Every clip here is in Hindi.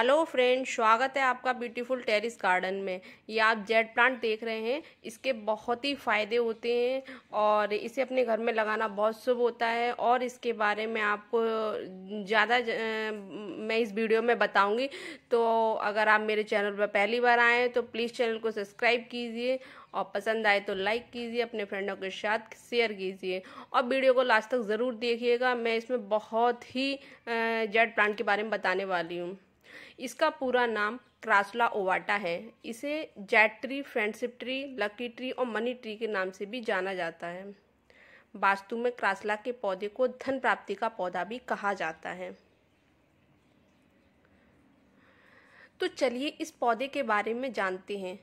हेलो फ्रेंड स्वागत है आपका ब्यूटीफुल टेरिस गार्डन में ये आप जेड प्लांट देख रहे हैं इसके बहुत ही फ़ायदे होते हैं और इसे अपने घर में लगाना बहुत शुभ होता है और इसके बारे में आपको ज़्यादा मैं इस वीडियो में बताऊंगी तो अगर आप मेरे चैनल पर पहली बार आएँ तो प्लीज़ चैनल को सब्सक्राइब कीजिए और पसंद आए तो लाइक कीजिए अपने फ्रेंडों के साथ शेयर कीजिए और वीडियो को लास्ट तक ज़रूर देखिएगा मैं इसमें बहुत ही जेड प्लांट के बारे में बताने वाली हूँ इसका पूरा नाम क्रासला ओवाटा है इसे jade tree friendship tree lucky tree और मनी ट्री के नाम से भी जाना जाता है वास्तु में क्रासला के पौधे को धन प्राप्ति का पौधा भी कहा जाता है तो चलिए इस पौधे के बारे में जानते हैं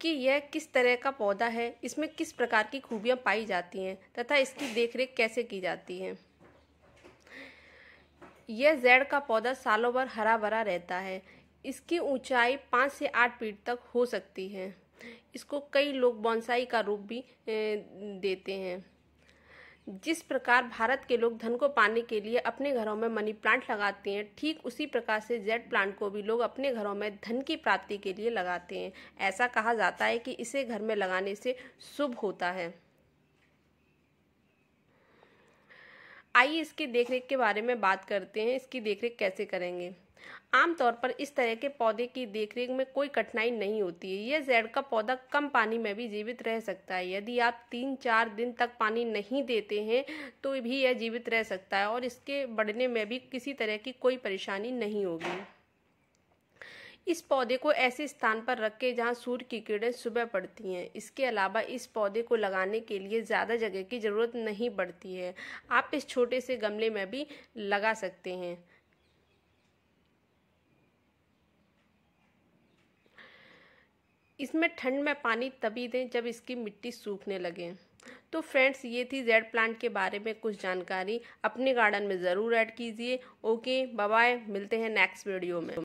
कि यह किस तरह का पौधा है इसमें किस प्रकार की खूबियाँ पाई जाती हैं तथा इसकी देखरेख कैसे की जाती है यह जेड का पौधा सालों भर हरा भरा रहता है इसकी ऊंचाई पाँच से आठ फीट तक हो सकती है इसको कई लोग बॉन्साई का रूप भी देते हैं जिस प्रकार भारत के लोग धन को पाने के लिए अपने घरों में मनी प्लांट लगाते हैं ठीक उसी प्रकार से जेड प्लांट को भी लोग अपने घरों में धन की प्राप्ति के लिए लगाते हैं ऐसा कहा जाता है कि इसे घर में लगाने से शुभ होता है आइए इसके देखरेख के बारे में बात करते हैं इसकी देखरेख कैसे करेंगे आमतौर पर इस तरह के पौधे की देखरेख में कोई कठिनाई नहीं होती है यह जेड का पौधा कम पानी में भी जीवित रह सकता है यदि आप तीन चार दिन तक पानी नहीं देते हैं तो भी यह जीवित रह सकता है और इसके बढ़ने में भी किसी तरह की कोई परेशानी नहीं होगी इस पौधे को ऐसे स्थान पर रखें जहां सूर्य की किरणें सुबह पड़ती हैं इसके अलावा इस पौधे को लगाने के लिए ज़्यादा जगह की ज़रूरत नहीं पड़ती है आप इस छोटे से गमले में भी लगा सकते हैं इसमें ठंड में पानी तभी दें जब इसकी मिट्टी सूखने लगे तो फ्रेंड्स ये थी जेड प्लांट के बारे में कुछ जानकारी अपने गार्डन में ज़रूर ऐड कीजिए ओके बाय मिलते हैं नेक्स्ट वीडियो में